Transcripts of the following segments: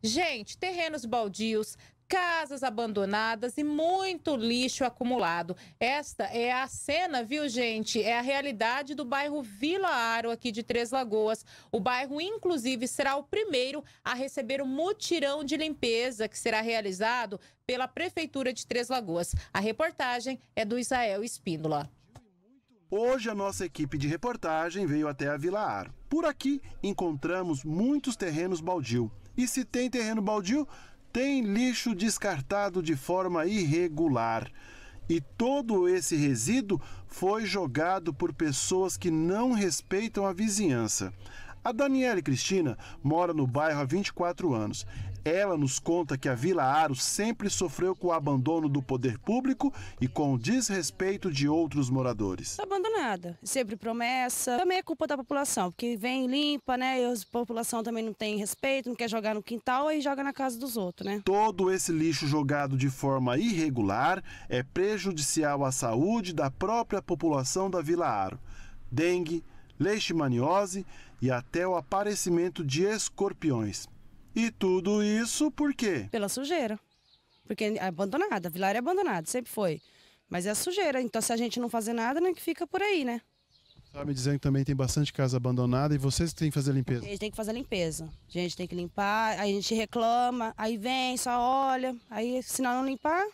Gente, terrenos baldios, casas abandonadas e muito lixo acumulado. Esta é a cena, viu, gente? É a realidade do bairro Vila Aro, aqui de Três Lagoas. O bairro, inclusive, será o primeiro a receber o mutirão de limpeza que será realizado pela Prefeitura de Três Lagoas. A reportagem é do Israel Espíndola. Hoje a nossa equipe de reportagem veio até a Vila Aro. Por aqui encontramos muitos terrenos baldio. E se tem terreno baldio, tem lixo descartado de forma irregular. E todo esse resíduo foi jogado por pessoas que não respeitam a vizinhança. A Daniela Cristina mora no bairro há 24 anos. Ela nos conta que a Vila Aro sempre sofreu com o abandono do poder público e com o desrespeito de outros moradores. Abandonada, sempre promessa. Também é culpa da população, porque vem limpa, né? E a população também não tem respeito, não quer jogar no quintal e joga na casa dos outros, né? Todo esse lixo jogado de forma irregular é prejudicial à saúde da própria população da Vila Aro. Dengue, leishmaniose e até o aparecimento de escorpiões. E tudo isso por quê? Pela sujeira. Porque é abandonada, a vilária é abandonada, sempre foi. Mas é a sujeira, então se a gente não fazer nada, nem né, que fica por aí, né? Tá me dizendo que também tem bastante casa abandonada e vocês têm que fazer limpeza. A gente tem que fazer limpeza. A gente tem que limpar, aí a gente reclama, aí vem, só olha. Aí se não limpar,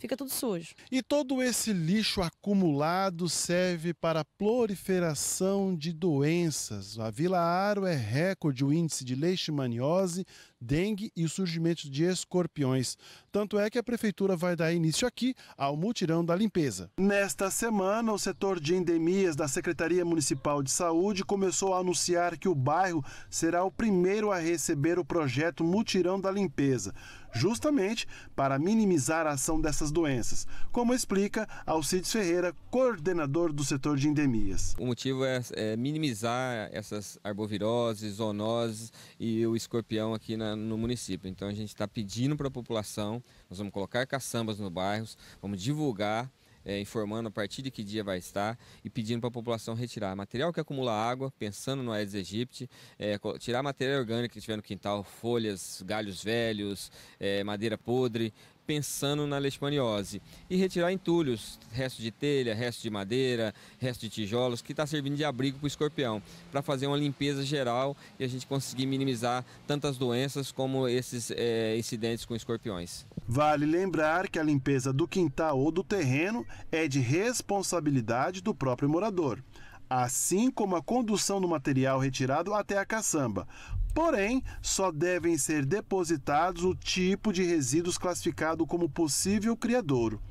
fica tudo sujo. E todo esse lixo acumulado serve para a proliferação de doenças. A Vila Aro é recorde o índice de leishmaniose dengue e o surgimento de escorpiões. Tanto é que a prefeitura vai dar início aqui ao mutirão da limpeza. Nesta semana, o setor de endemias da Secretaria Municipal de Saúde começou a anunciar que o bairro será o primeiro a receber o projeto Mutirão da Limpeza, justamente para minimizar a ação dessas doenças, como explica Alcides Ferreira, coordenador do setor de endemias. O motivo é, é minimizar essas arboviroses, zoonoses e o escorpião aqui na no município. Então a gente está pedindo para a população, nós vamos colocar caçambas nos bairros, vamos divulgar é, informando a partir de que dia vai estar e pedindo para a população retirar material que acumula água, pensando no Aedes aegypti, é, tirar matéria orgânica que tiver no quintal, folhas, galhos velhos, é, madeira podre, pensando na leishmaniose. E retirar entulhos, resto de telha, resto de madeira, resto de tijolos, que está servindo de abrigo para o escorpião, para fazer uma limpeza geral e a gente conseguir minimizar tantas doenças como esses é, incidentes com escorpiões. Vale lembrar que a limpeza do quintal ou do terreno é de responsabilidade do próprio morador assim como a condução do material retirado até a caçamba. Porém, só devem ser depositados o tipo de resíduos classificado como possível criadouro.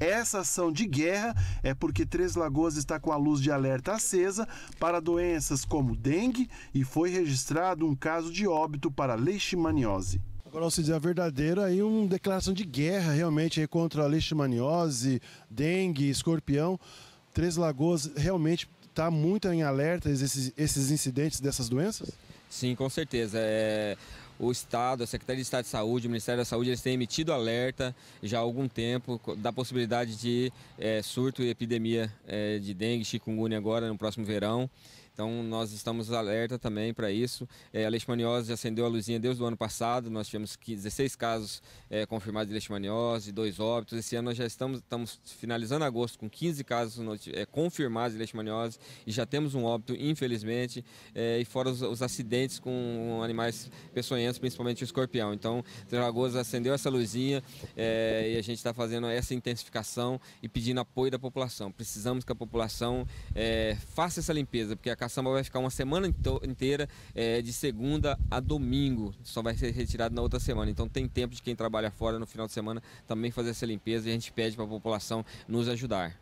Essa ação de guerra é porque Três Lagoas está com a luz de alerta acesa para doenças como dengue e foi registrado um caso de óbito para leishmaniose. Agora, se dizer a verdadeira, aí uma declaração de guerra realmente aí, contra a leishmaniose, dengue, escorpião. Três Lagoas realmente está muito em alerta esses, esses incidentes dessas doenças? Sim, com certeza. É, o Estado, a Secretaria de Estado de Saúde, o Ministério da Saúde, eles têm emitido alerta já há algum tempo da possibilidade de é, surto e epidemia é, de dengue, chikungunya agora no próximo verão. Então nós estamos alerta também para isso. É, a leishmaniose acendeu a luzinha desde o ano passado, nós tivemos 16 casos é, confirmados de leishmaniose, dois óbitos. Esse ano nós já estamos, estamos finalizando agosto com 15 casos é, confirmados de leishmaniose e já temos um óbito, infelizmente, é, e fora os, os, acidentes com animais peçonhentos, principalmente o escorpião. Então, Lagoas acendeu essa luzinha é, e a gente está fazendo essa intensificação e pedindo apoio da população. Precisamos que a população é, faça essa limpeza, porque a caçamba vai ficar uma semana inteira, é, de segunda a domingo. Só vai ser retirado na outra semana. Então tem tempo de quem trabalha fora no final de semana também fazer essa limpeza e a gente pede para a população nos ajudar.